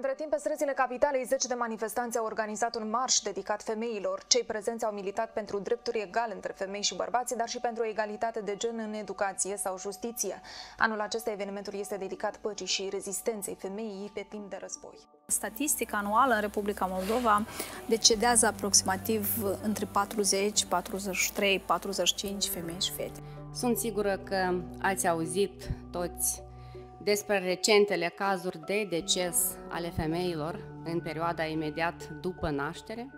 Între timp, pe străzile capitalei, 10 de manifestanți au organizat un marș dedicat femeilor. Cei prezenți au militat pentru drepturi egale între femei și bărbați, dar și pentru egalitate de gen în educație sau justiție. Anul acesta, evenimentul este dedicat păcii și rezistenței femeii pe timp de război. Statistica anuală în Republica Moldova decedează aproximativ între 40, 43, 45 femei și fete. Sunt sigură că ați auzit toți despre recentele cazuri de deces ale femeilor în perioada imediat după naștere,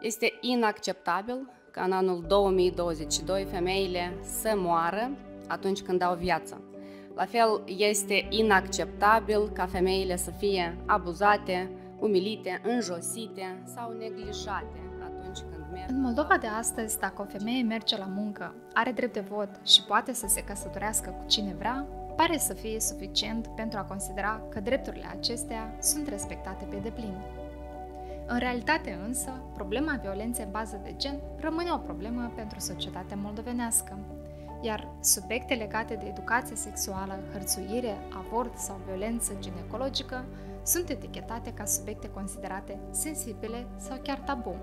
este inacceptabil ca în anul 2022 femeile să moară atunci când au viață. La fel, este inacceptabil ca femeile să fie abuzate, umilite, înjosite sau neglijate atunci când merg. În Moldova de astăzi, dacă o femeie merge la muncă, are drept de vot și poate să se căsătorească cu cine vrea, pare să fie suficient pentru a considera că drepturile acestea sunt respectate pe deplin. În realitate însă, problema violenței bază de gen rămâne o problemă pentru societatea moldovenească, iar subiecte legate de educație sexuală, hărțuire, avort sau violență ginecologică sunt etichetate ca subiecte considerate sensibile sau chiar tabu,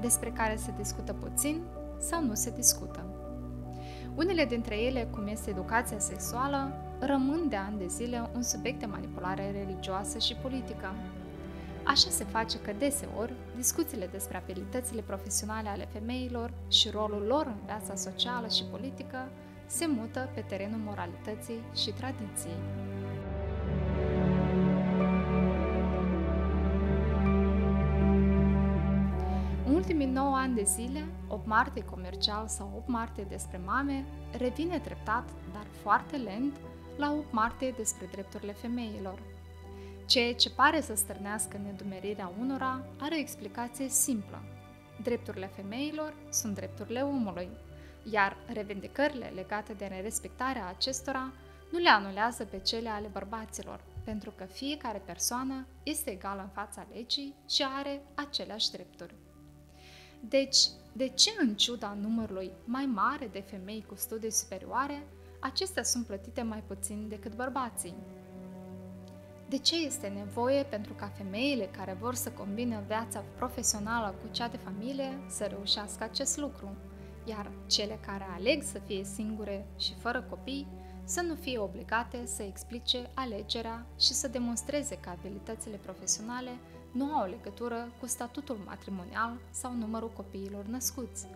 despre care se discută puțin sau nu se discută. Unele dintre ele, cum este educația sexuală, rămân de ani de zile un subiect de manipulare religioasă și politică. Așa se face că deseori discuțiile despre abilitățile profesionale ale femeilor și rolul lor în viața socială și politică se mută pe terenul moralității și tradiției. În ultimii 9 ani de zile, 8 martie comercial sau 8 martie despre mame revine treptat, dar foarte lent, la 8 martie despre drepturile femeilor. Ceea ce pare să stârnească nedumerirea unora are o explicație simplă. Drepturile femeilor sunt drepturile omului, iar revendicările legate de nerespectarea acestora nu le anulează pe cele ale bărbaților, pentru că fiecare persoană este egală în fața legii și are aceleași drepturi. Deci, de ce în ciuda numărului mai mare de femei cu studii superioare, acestea sunt plătite mai puțin decât bărbații. De ce este nevoie pentru ca femeile care vor să combine viața profesională cu cea de familie să reușească acest lucru, iar cele care aleg să fie singure și fără copii să nu fie obligate să explice alegerea și să demonstreze că abilitățile profesionale nu au legătură cu statutul matrimonial sau numărul copiilor născuți.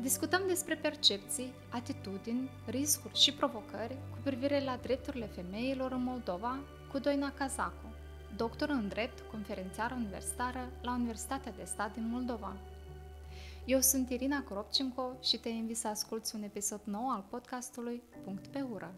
Discutăm despre percepții, atitudini, riscuri și provocări cu privire la drepturile femeilor în Moldova cu Doina Cazacu, doctor în drept, conferențiară universitară la Universitatea de Stat din Moldova. Eu sunt Irina Kropcinco și te invit să asculți un episod nou al podcastului Punct pe ură.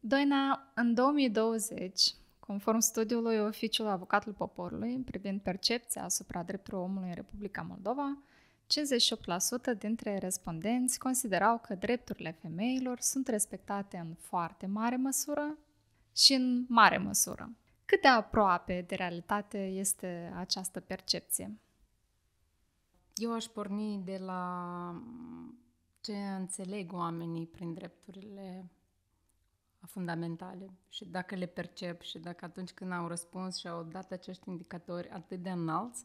Doina, în 2020 Conform studiului Oficiul Avocatul Poporului privind percepția asupra drepturilor omului în Republica Moldova, 58% dintre respondenți considerau că drepturile femeilor sunt respectate în foarte mare măsură și în mare măsură. Cât de aproape de realitate este această percepție? Eu aș porni de la ce înțeleg oamenii prin drepturile fundamentale și dacă le percep și dacă atunci când au răspuns și au dat acești indicatori atât de înalți,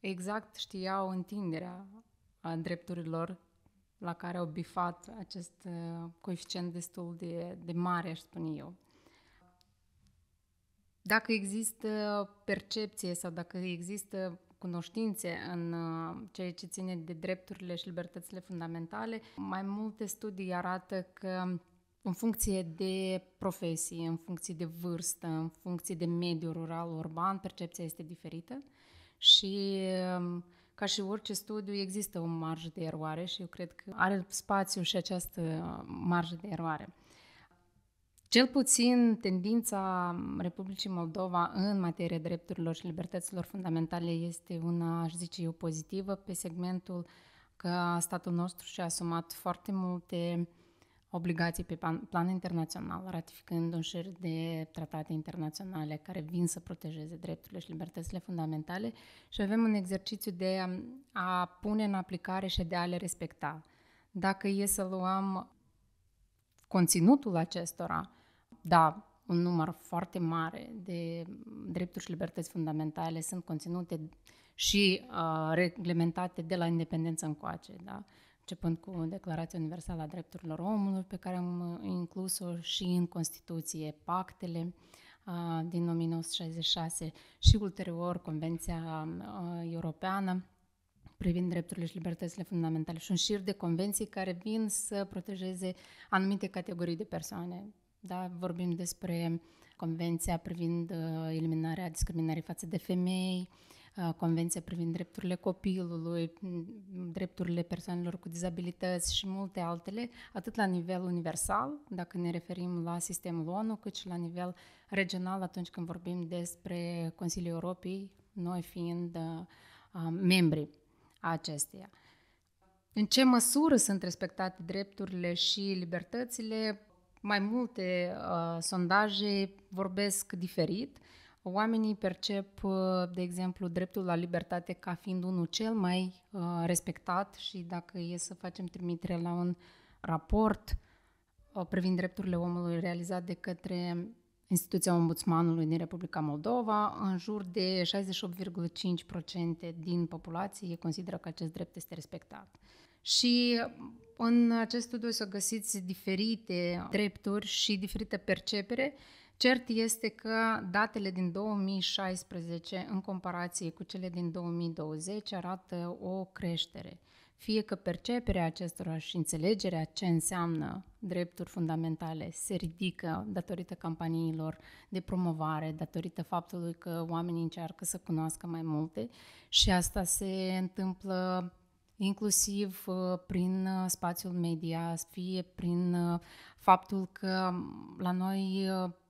exact știau întinderea a drepturilor la care au bifat acest uh, coeficient destul de, de mare, aș spune eu. Dacă există percepție sau dacă există cunoștințe în uh, ceea ce ține de drepturile și libertățile fundamentale, mai multe studii arată că în funcție de profesie, în funcție de vârstă, în funcție de mediu rural, urban, percepția este diferită și um, ca și orice studiu există o marjă de eroare și eu cred că are spațiu și această uh, marjă de eroare. Cel puțin tendința Republicii Moldova în materie drepturilor și libertăților fundamentale este una, aș zice eu, pozitivă pe segmentul că statul nostru și-a asumat foarte multe obligații pe plan, plan internațional, ratificând un șir de tratate internaționale care vin să protejeze drepturile și libertățile fundamentale și avem un exercițiu de a pune în aplicare și de a le respecta. Dacă e să luăm conținutul acestora, da, un număr foarte mare de drepturi și libertăți fundamentale sunt conținute și uh, reglementate de la independență încoace, da? începând cu Declarația Universală a Drepturilor Omului, pe care am uh, inclus-o și în Constituție, pactele a, uh, din 1966 și ulterior Convenția a, uh, Europeană privind drepturile și libertățile fundamentale și un șir de convenții care vin să protejeze anumite categorii de persoane. Da? Vorbim despre Convenția privind eliminarea discriminării față de femei, uh, Uh, convenția privind drepturile copilului, mm, drepturile persoanelor cu dizabilități și multe altele, atât la nivel universal, dacă ne referim la sistemul ONU, cât și la nivel regional atunci când vorbim despre Consiliul Europei, noi fiind uh, uh membri acesteia. În ce măsură sunt respectate drepturile și libertățile? Mai multe uh, sondaje vorbesc diferit. Oamenii percep, uh, de exemplu, dreptul la libertate ca fiind unul cel mai uh, respectat și dacă e să facem trimitere la un raport uh, privind drepturile omului realizat de către instituția ombudsmanului din Republica Moldova, în jur de 68,5% din populație consideră că acest drept este respectat. Și în acest studiu o să găsiți diferite drepturi și diferite percepere Cert este că datele din 2016 în comparație cu cele din 2020 arată o creștere. Fie că perceperea acestora și înțelegerea ce înseamnă drepturi fundamentale se ridică datorită campaniilor de promovare, datorită faptului că oamenii încearcă să cunoască mai multe și asta se întâmplă inclusiv uh, prin uh, spațiul media, fie prin uh, faptul că la noi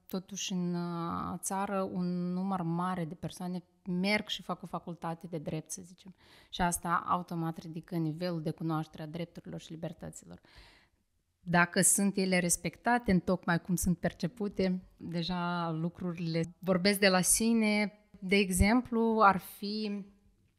totuși în uh, țară un număr mare de persoane merg și fac o facultate de drept, să zicem. Și asta automat ridică nivelul de cunoaștere a drepturilor și libertăților. Dacă sunt ele respectate, în tocmai cum sunt percepute, deja lucrurile vorbesc de la sine. De exemplu, ar fi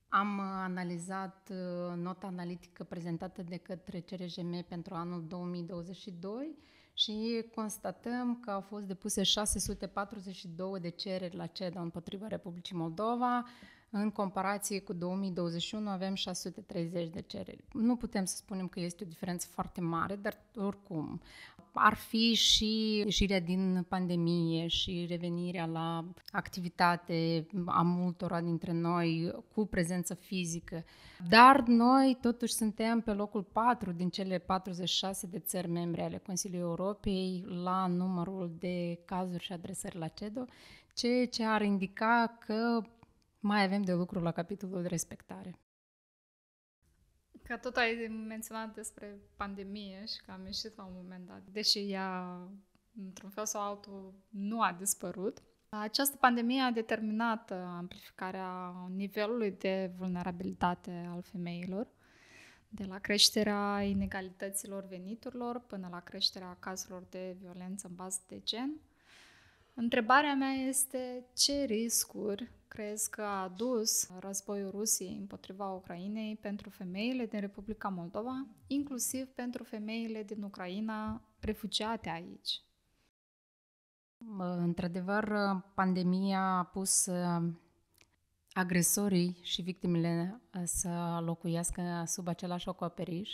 am analizat uh, nota analitică prezentată de către CRJM pentru anul 2022 și constatăm că au fost depuse 642 de cereri la CEDA împotriva Republicii Moldova, în comparație cu 2021 avem 630 de cereri. Nu putem să spunem că este o diferență foarte mare, dar oricum ar fi și ieșirea din pandemie și revenirea la activitate a multora dintre noi cu prezență fizică. Dar noi totuși suntem pe locul 4 din cele 46 de țări membre ale Consiliului Europei la numărul de cazuri și adresări la CEDO, ceea ce ar indica că mai avem de lucru la capitolul de respectare. Ca tot ai menționat despre pandemie și că am ieșit la un moment dat, deși ea, într-un fel sau altul, nu a dispărut, această pandemie a determinat uh, amplificarea nivelului de vulnerabilitate al femeilor, de la creșterea inegalităților veniturilor până la creșterea cazurilor de violență în bază de gen, Întrebarea mea este ce riscuri crezi că a adus războiul Rusiei împotriva Ucrainei pentru femeile din Republica Moldova, inclusiv pentru femeile din Ucraina refugiate aici? Într-adevăr, pandemia a pus uh, agresorii și victimele uh, să locuiască sub același acoperiș.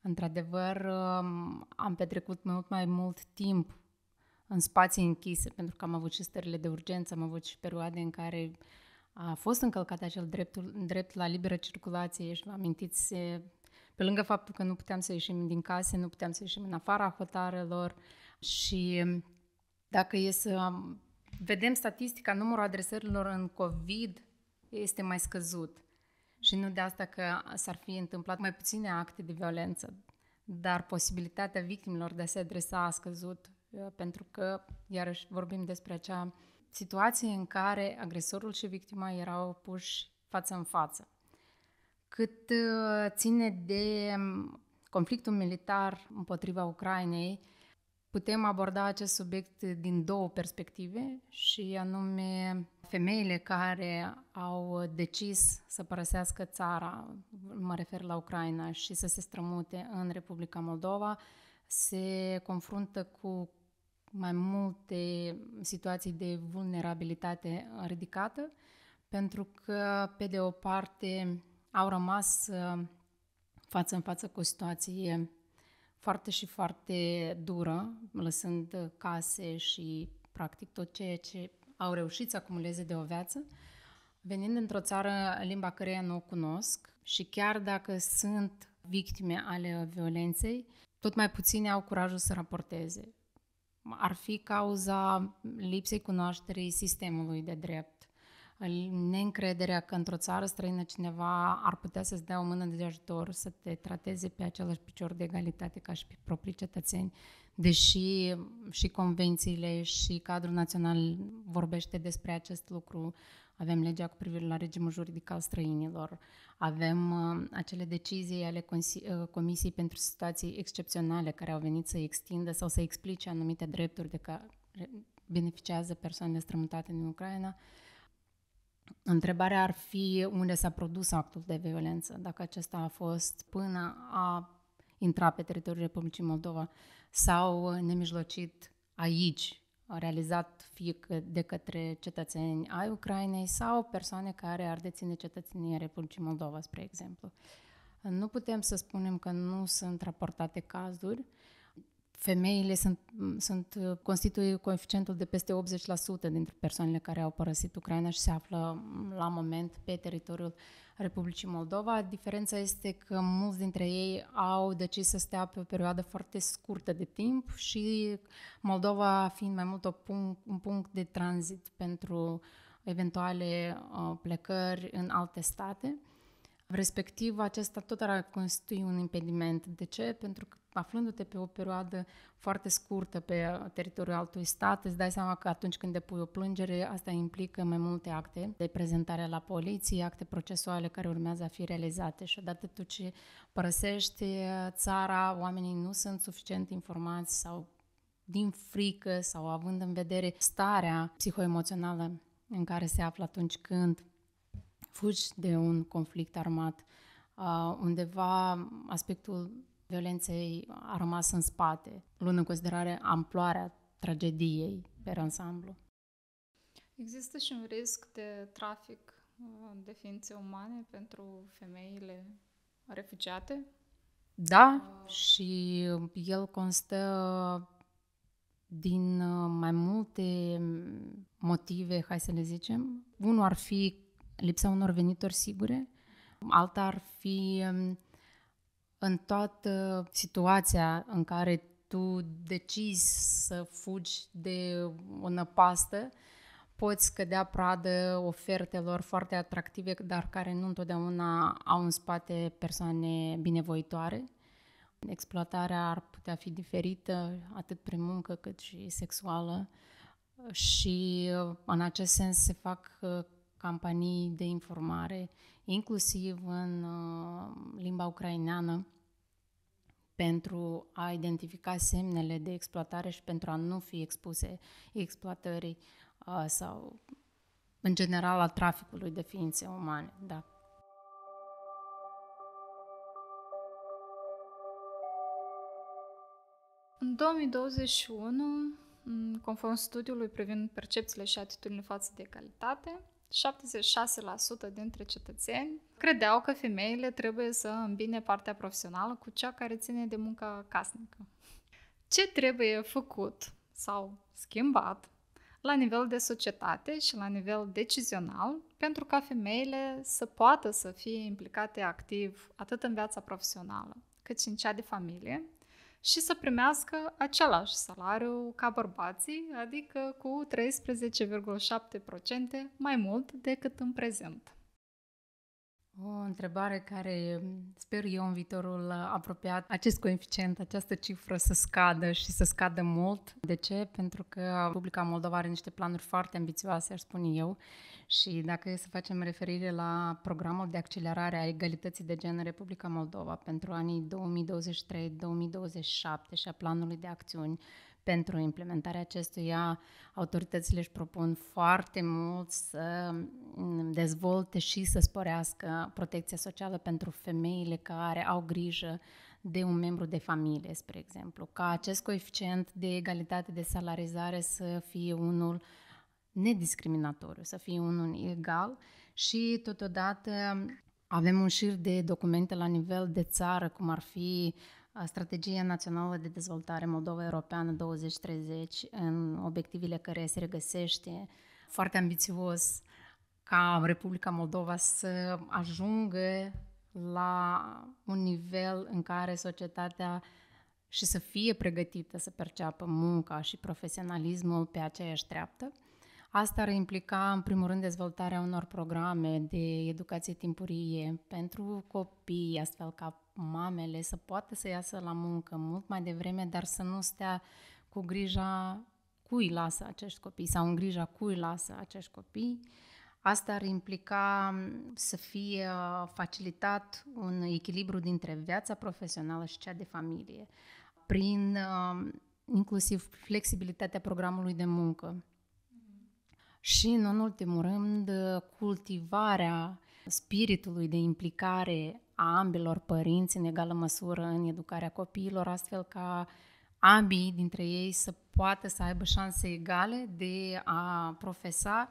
Într-adevăr, um, am petrecut mult mai mult timp în spații închise, pentru că am avut și stările de urgență, am avut și perioade în care a fost încălcat acel dreptul, drept la liberă circulație și amintiți pe lângă faptul că nu puteam să ieșim din case, nu puteam să ieșim în afara hotarelor și dacă e să vedem statistica, numărul adresărilor în COVID este mai scăzut. Și nu de asta că s-ar fi întâmplat mai puține acte de violență, dar posibilitatea victimelor de a se adresa a scăzut pentru că, iarăși, vorbim despre acea situație în care agresorul și victima erau puși față în față. Cât uh, ține de um, conflictul militar împotriva Ucrainei, putem aborda acest subiect din două perspective și anume femeile care au decis să părăsească țara, mă refer la Ucraina, și să se strămute în Republica Moldova, se confruntă cu mai multe situații de vulnerabilitate ridicată, pentru că, pe de o parte, au rămas uh, față în față cu o situație foarte și foarte dură, lăsând case și, practic, tot ceea ce au reușit să acumuleze de o viață, venind într-o țară limba căreia nu o cunosc și chiar dacă sunt victime ale violenței, tot mai puțini au curajul să raporteze ar fi cauza lipsei cunoașterii sistemului de drept, neîncrederea că într-o țară străină cineva ar putea să-ți dea o mână de ajutor, să te trateze pe același picior de egalitate ca și pe proprii cetățeni, deși și convențiile și cadrul național vorbește despre acest lucru avem legea cu privire la regimul juridic al străinilor, avem uh, acele decizii ale Consi- uh, Comisiei pentru situații excepționale care au venit să extindă sau să explice anumite drepturi de care beneficiază persoanele strămutate din Ucraina. Întrebarea ar fi unde s-a produs actul de violență, dacă acesta a fost până a intra pe teritoriul Republicii Moldova sau uh, nemijlocit aici, realizat fie de către cetățeni ai Ucrainei sau persoane care ar deține cetățenia Republicii Moldova, spre exemplu. Nu putem să spunem că nu sunt raportate cazuri uh, femeile sunt, sunt constituie coeficientul de peste 80% dintre persoanele care au părăsit Ucraina și se află la moment pe teritoriul Republicii Moldova. Diferența este că mulți dintre ei au decis să stea pe o perioadă foarte scurtă de timp și Moldova fiind mai mult o punct, un punct de tranzit pentru eventuale uh, plecări în alte state. Respectiv, acesta tot ar constitui un impediment. De ce? Pentru că aflându-te pe o perioadă foarte scurtă pe teritoriul altui stat, îți dai seama că atunci când depui o plângere, asta implică mai multe acte de prezentare la poliție, acte procesuale care urmează a fi realizate și odată tu ce părăsești țara, oamenii nu sunt suficient informați sau din frică sau având în vedere starea psihoemoțională în care se află atunci când fugi de un conflict armat, uh, undeva aspectul violenței a rămas în spate, luând în considerare amploarea tragediei pe ansamblu. Există și un risc de trafic uh, de ființe umane pentru femeile refugiate? Da, uh. și el constă din uh, mai multe motive, hai să le zicem. Unul ar fi lipsa unor venituri sigure, alta ar fi um, în toată situația în care tu decizi să fugi de o năpastă, poți cădea pradă ofertelor foarte atractive, dar care nu întotdeauna au în spate persoane binevoitoare. Exploatarea ar putea fi diferită atât prin muncă cât și sexuală și în acest sens se fac uh, campanii de informare inclusiv în uh, limba ucraineană, pentru a identifica semnele de exploatare și pentru a nu fi expuse exploatării uh, sau, în general, a traficului de ființe umane. Da. În 2021, conform studiului privind percepțiile și atitudinile față de calitate, 76% dintre cetățeni credeau că femeile trebuie să îmbine partea profesională cu cea care ține de munca casnică. Ce trebuie făcut sau schimbat la nivel de societate și la nivel decizional pentru ca femeile să poată să fie implicate activ atât în viața profesională cât și în cea de familie și să primească același salariu ca bărbații, adică cu 13,7% mai mult decât în prezent. O întrebare care sper eu în viitorul apropiat, acest coeficient, această cifră să scadă și să scadă mult. De ce? Pentru că Republica Moldova are niște planuri foarte ambițioase, aș spune eu, și dacă e să facem referire la programul de accelerare a egalității de gen în Republica Moldova pentru anii 2023-2027 și a planului de acțiuni, pentru implementarea acestuia, autoritățile își propun foarte mult să mm, dezvolte și să sporească protecția socială pentru femeile care au grijă de un membru de familie, spre exemplu, ca acest coeficient de egalitate de salarizare să fie unul nediscriminatoriu, să fie unul egal și totodată avem un șir de documente la nivel de țară, cum ar fi uh, Strategia Națională de Dezvoltare Moldova Europeană 2030 în obiectivele care se regăsește foarte ambițios ca Republica Moldova să ajungă la un nivel în care societatea și să fie pregătită să perceapă munca și profesionalismul pe aceeași treaptă. Asta ar implica, în primul rând, dezvoltarea unor programe de educație timpurie pentru copii, astfel ca mamele să poată să iasă la muncă mult mai devreme, dar să nu stea cu grija cui lasă acești copii sau în grija cui lasă acești copii. Asta ar implica să fie uh, facilitat un echilibru dintre viața profesională și cea de familie, prin uh, inclusiv flexibilitatea programului de muncă. Și, în ultimul rând, cultivarea spiritului de implicare a ambilor părinți în egală măsură în educarea copiilor, astfel ca ambii dintre ei să poată să aibă șanse egale de a profesa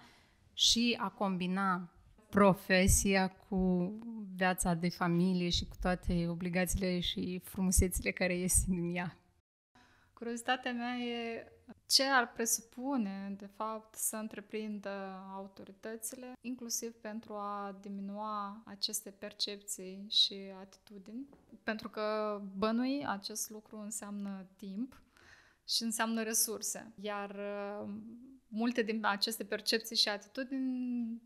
și a combina profesia cu viața de familie și cu toate obligațiile și frumusețile care ies din ea. Curiozitatea mea e ce ar presupune, de fapt, să întreprindă autoritățile, inclusiv pentru a diminua aceste percepții și atitudini. Pentru că bănui acest lucru înseamnă timp și înseamnă resurse. Iar multe din aceste percepții și atitudini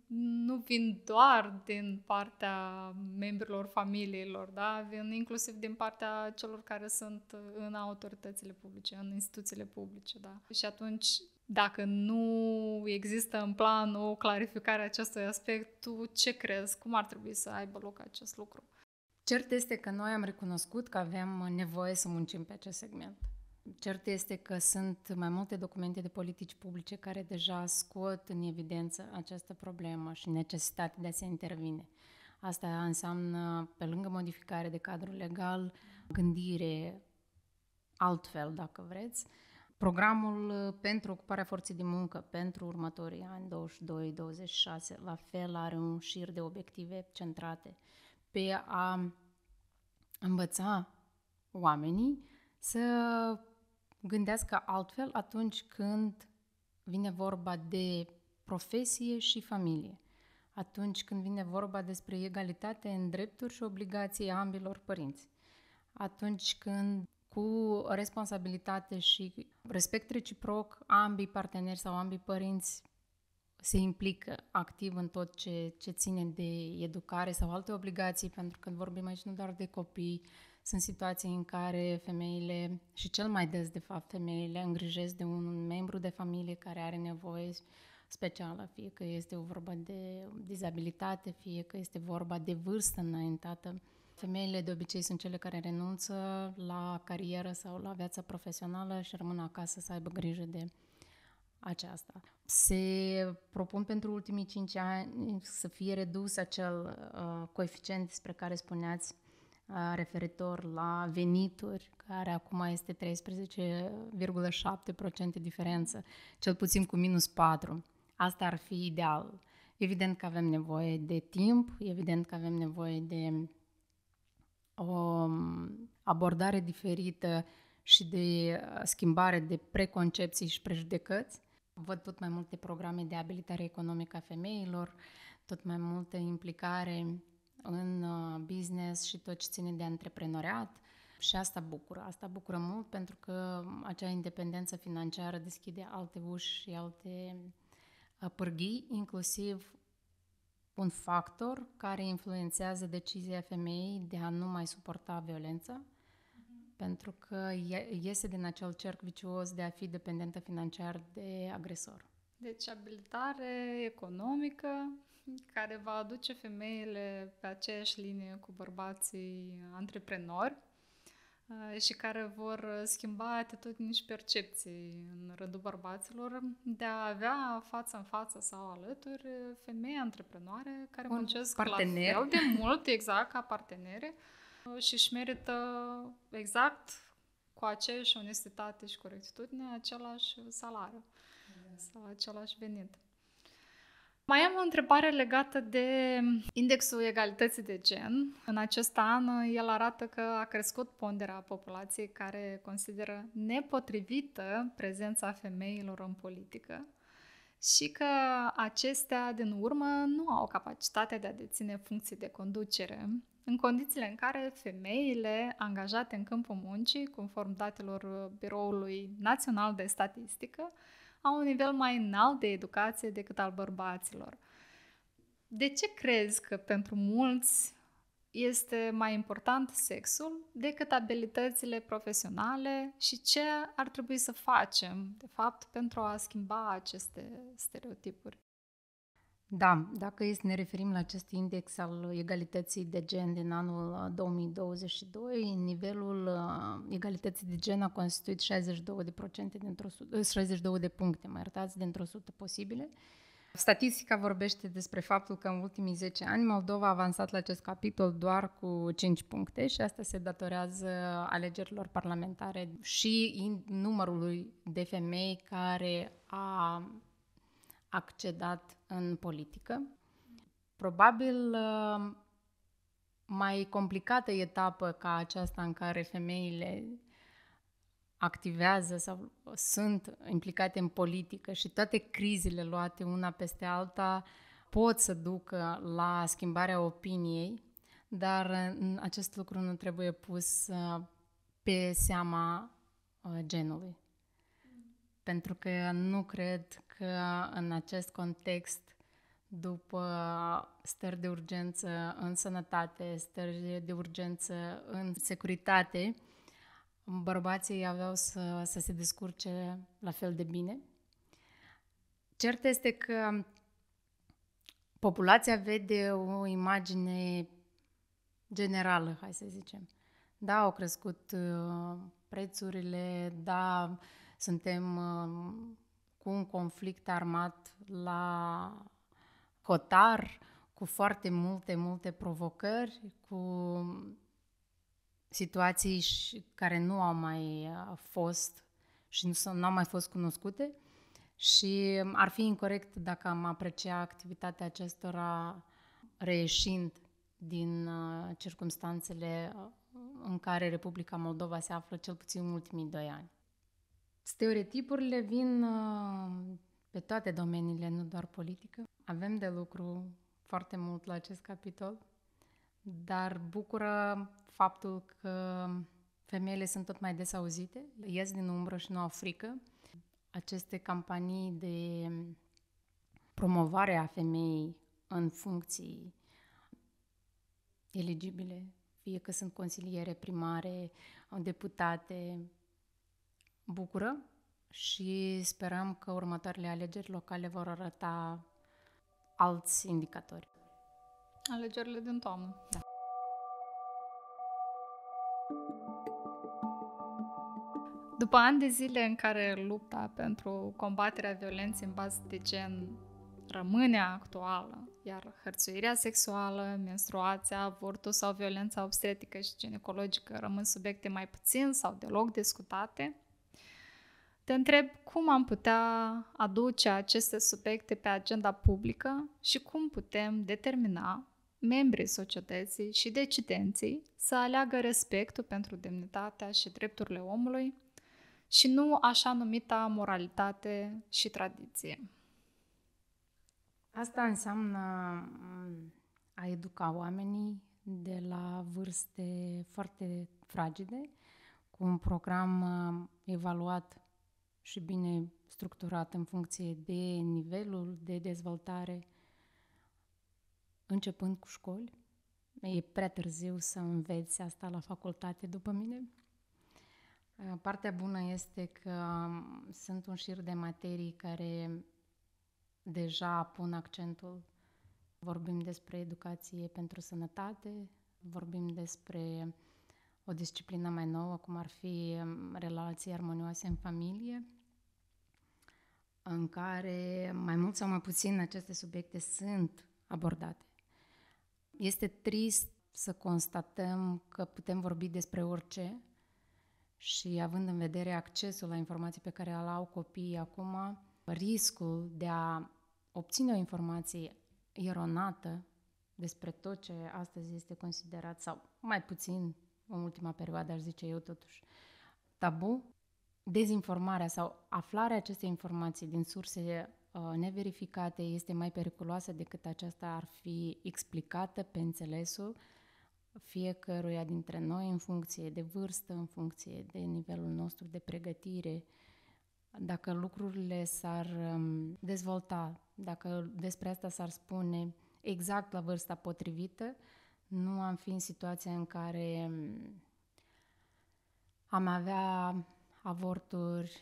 nu vin doar din partea membrilor familiilor, da? vin inclusiv din partea celor care sunt în autoritățile publice, în instituțiile publice. Da? Și atunci, dacă nu există în plan o clarificare a acestui aspect, tu ce crezi? Cum ar trebui să aibă loc acest lucru? Cert este că noi am recunoscut că avem nevoie să muncim pe acest segment. Cert este că sunt mai multe documente de politici publice care deja scot în evidență această problemă și necesitatea de a se intervine. Asta înseamnă, pe lângă modificare de cadru legal, gândire altfel, dacă vreți, programul uh, pentru ocuparea forței de muncă pentru următorii ani 22-26, la fel are un șir de obiective centrate pe a învăța oamenii să gândească altfel atunci când vine vorba de profesie și familie, atunci când vine vorba despre egalitate în drepturi și obligații a ambilor părinți, atunci când cu responsabilitate și respect reciproc, ambii parteneri sau ambii părinți se implică activ în tot ce, ce ține de educare sau alte obligații, pentru că vorbim aici nu doar de copii, sunt situații în care femeile, și cel mai des de fapt femeile, îngrijesc de un membru de familie care are nevoie specială, fie că este o vorba de dizabilitate, fie că este vorba de vârstă înaintată. Femeile de obicei sunt cele care renunță la carieră sau la viața profesională și rămân acasă să aibă grijă de aceasta. Se propun pentru ultimii 5 ani să fie redus acel uh, coeficient despre care spuneați referitor la venituri, care acum este 13,7% diferență, cel puțin cu minus 4. Asta ar fi ideal. Evident că avem nevoie de timp, evident că avem nevoie de o um, abordare diferită și de uh, schimbare de preconcepții și prejudecăți. Văd tot mai multe programe de abilitare economică a femeilor, tot mai multă implicare în uh, business și tot ce ține de antreprenoriat și asta bucură. Asta bucură mult pentru că acea independență financiară deschide alte uși și alte uh, pârghii, inclusiv un factor care influențează decizia femeii de a nu mai suporta violența, mm-hmm. pentru că iese din acel cerc vicios de a fi dependentă financiar de agresor. Deci abilitare economică, care va aduce femeile pe aceeași linie cu bărbații antreprenori uh, și care vor schimba atitudini și percepții în rândul bărbaților de a avea față în față sau alături femei antreprenoare care Un muncesc partener. la fel de mult, exact, ca partenere uh, și își merită exact cu aceeași onestitate și corectitudine același salariu da. sau același venit. Mai am o întrebare legată de indexul egalității de gen. În acest an, el arată că a crescut ponderea populației care consideră nepotrivită prezența femeilor în politică și că acestea, din urmă, nu au capacitatea de a deține funcții de conducere, în condițiile în care femeile angajate în câmpul muncii, conform datelor Biroului Național de Statistică, au un nivel mai înalt de educație decât al bărbaților. De ce crezi că pentru mulți este mai important sexul decât abilitățile profesionale și ce ar trebui să facem, de fapt, pentru a schimba aceste stereotipuri? Da, dacă este să ne referim la acest index al egalității de gen din anul 2022, uh, nivelul uh, egalității de gen a constituit 62 de, procente dintr-o, 62 uh, de puncte, mai iertați, dintr-o sută posibile. Statistica vorbește despre faptul că în ultimii 10 ani Moldova a avansat la acest capitol doar cu 5 puncte și asta se datorează alegerilor parlamentare și numărului de femei care a accedat în politică. Probabil uh, mai complicată etapă ca aceasta în care femeile activează sau sunt implicate în politică și toate crizele luate una peste alta pot să ducă la schimbarea opiniei, dar uh, acest lucru nu trebuie pus uh, pe seama genului pentru că nu cred că în acest context, după stări de urgență în sănătate, stări de urgență în securitate, bărbații aveau să, să se descurce la fel de bine. Cert este că populația vede o imagine generală, hai să zicem. Da, au crescut uh, prețurile, da, suntem uh, cu un conflict armat la hotar, cu foarte multe, multe provocări, cu situații care nu au mai uh, fost și nu au mai fost cunoscute și ar fi incorrect dacă am aprecia activitatea acestora reieșind din uh, circumstanțele în care Republica Moldova se află cel puțin în ultimii doi ani. Stereotipurile vin uh, pe toate domeniile, nu doar politică. Avem de lucru foarte mult la acest capitol, dar bucură faptul că femeile sunt tot mai des auzite, ies din umbră și nu au frică. Aceste campanii de promovare a femeii în funcții eligibile, fie că sunt consiliere, primare, deputate, bucură și sperăm că următoarele alegeri locale vor arăta alți indicatori. Alegerile din toamnă. Da. După ani de zile în care lupta pentru combaterea violenței în bază de gen rămâne actuală, iar hărțuirea sexuală, menstruația, avortul sau violența obstetrică și ginecologică rămân subiecte mai puțin sau deloc discutate, te întreb cum am putea aduce aceste subiecte pe agenda publică și cum putem determina membrii societății și decidenții să aleagă respectul pentru demnitatea și drepturile omului și nu așa numita moralitate și tradiție. Asta înseamnă mm, a educa oamenii de la vârste foarte fragede, cu un program mm, evaluat și bine structurat în funcție de nivelul de dezvoltare, începând cu școli. E prea târziu să înveți asta la facultate după mine. Uh, partea bună este că um, sunt un șir de materii care deja pun accentul. Vorbim despre educație pentru sănătate, vorbim despre o disciplină mai nouă, cum ar fi um, relații armonioase în familie, în care mai mult sau mai puțin aceste subiecte sunt abordate. Este trist să constatăm că putem vorbi despre orice și având în vedere accesul la informații pe care îl au copiii acum, riscul de a obține o informație eronată despre tot ce astăzi este considerat sau mai puțin în ultima perioadă, aș zice eu totuși, tabu, dezinformarea sau aflarea acestei informații din surse uh, neverificate este mai periculoasă decât aceasta ar fi explicată pe înțelesul fiecăruia dintre noi în funcție de vârstă, în funcție de nivelul nostru de pregătire, dacă lucrurile s-ar um, dezvolta, dacă despre asta s-ar spune exact la vârsta potrivită, uh, nu am fi în situația în care mm, am avea avorturi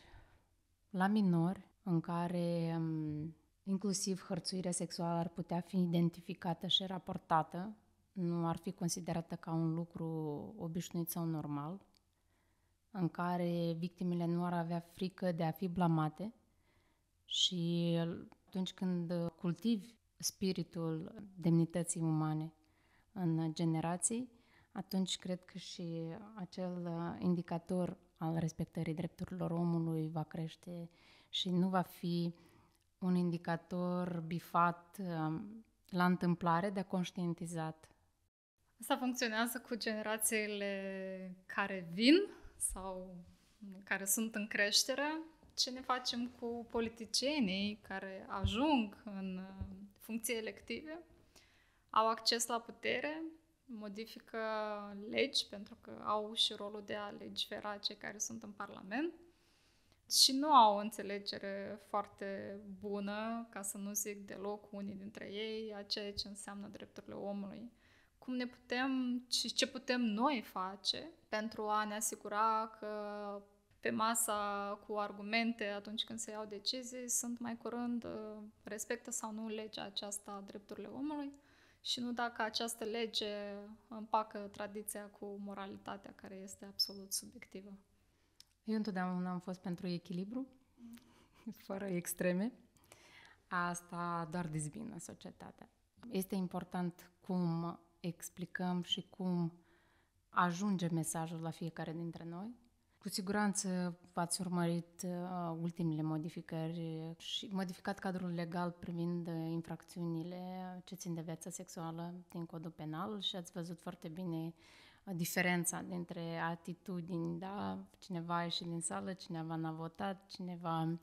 la minor, în care mm, inclusiv hărțuirea sexuală ar putea fi identificată și raportată, nu ar fi considerată ca un lucru obișnuit sau normal, în care victimele nu ar avea frică de a fi blamate și atunci când cultivi spiritul demnității umane, în generații, atunci cred că și acel uh, indicator al respectării drepturilor omului va crește și nu va fi un indicator bifat uh, la întâmplare, de conștientizat. Asta funcționează cu generațiile care vin sau care sunt în creștere. Ce ne facem cu politicienii care ajung în uh, funcții elective? au acces la putere, modifică legi, pentru că au și rolul de a legifera cei care sunt în Parlament și nu au o înțelegere foarte bună, ca să nu zic deloc unii dintre ei, a ceea ce înseamnă drepturile omului. Cum ne putem și ce putem noi face pentru a ne asigura că pe masa cu argumente atunci când se iau decizii sunt mai curând uh, respectă sau nu legea aceasta a drepturile omului și nu dacă această lege împacă tradiția cu moralitatea care este absolut subiectivă. Eu întotdeauna am fost pentru echilibru, fără extreme. Asta doar dezbină societatea. Este important cum explicăm și cum ajunge mesajul la fiecare dintre noi, cu siguranță v-ați urmărit ultimile uh, ultimele modificări și modificat cadrul legal privind uh, infracțiunile ce țin de viața sexuală din codul penal și ați văzut foarte bine uh, diferența dintre atitudini, da? Cineva a ieșit din sală, cineva n-a votat, cineva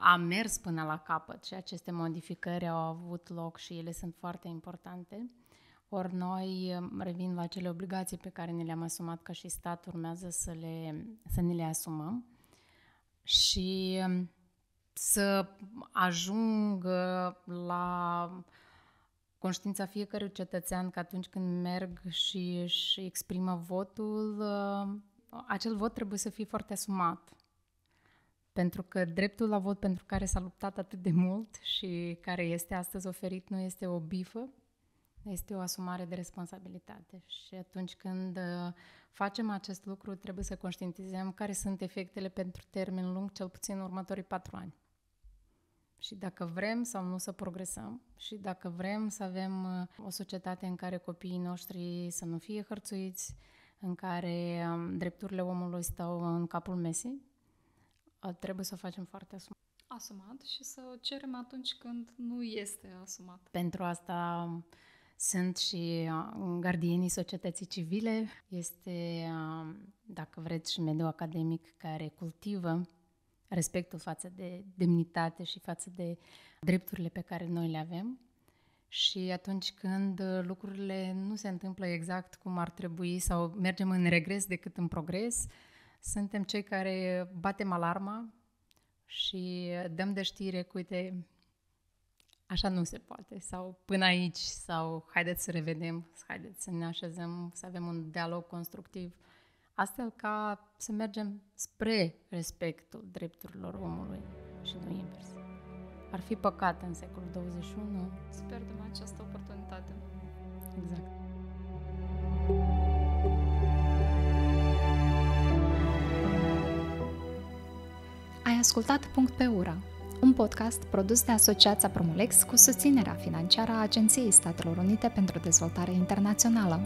a mers până la capăt și aceste modificări au avut loc și ele sunt foarte importante. Ori noi, um, revin la cele obligații pe care ne le-am asumat ca și stat, urmează să, le, să ne le asumăm și um, să ajungă uh, la conștiința fiecărui cetățean că atunci când merg și își exprimă votul, uh, acel vot trebuie să fie foarte asumat. Pentru că dreptul la vot pentru care s-a luptat atât de mult și care este astăzi oferit nu este o bifă, este o asumare de responsabilitate. Și atunci când uh, facem acest lucru, trebuie să conștientizăm care sunt efectele pentru termen lung, cel puțin următorii patru ani. Și dacă vrem sau nu să progresăm, și dacă vrem să avem uh, o societate în care copiii noștri să nu fie hărțuiți, în care um, drepturile omului stau în capul mesei, uh, trebuie să o facem foarte asumat. Asumat și să o cerem atunci când nu este asumat. Pentru asta sunt și gardienii societății civile. Este, dacă vreți, și mediul academic care cultivă respectul față de demnitate și față de drepturile pe care noi le avem. Și atunci când lucrurile nu se întâmplă exact cum ar trebui sau mergem în regres decât în progres, suntem cei care batem alarma și dăm de știre cu, uite, așa nu se poate, sau până aici, sau haideți să revedem, haideți să ne așezăm, să avem un dialog constructiv. Astfel ca să mergem spre respectul drepturilor omului și nu invers. Ar fi păcat în secolul 21. Să pierdem această oportunitate. Exact. Ai ascultat Punct pe Ura, un podcast produs de Asociația Promolex cu susținerea financiară a Agenției Statelor Unite pentru Dezvoltare Internațională.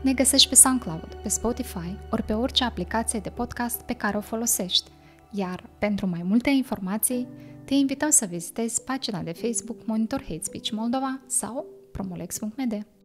Ne găsești pe SoundCloud, pe Spotify, ori pe orice aplicație de podcast pe care o folosești. Iar pentru mai multe informații, te invităm să vizitezi pagina de Facebook Monitor Hate Speech Moldova sau promolex.md.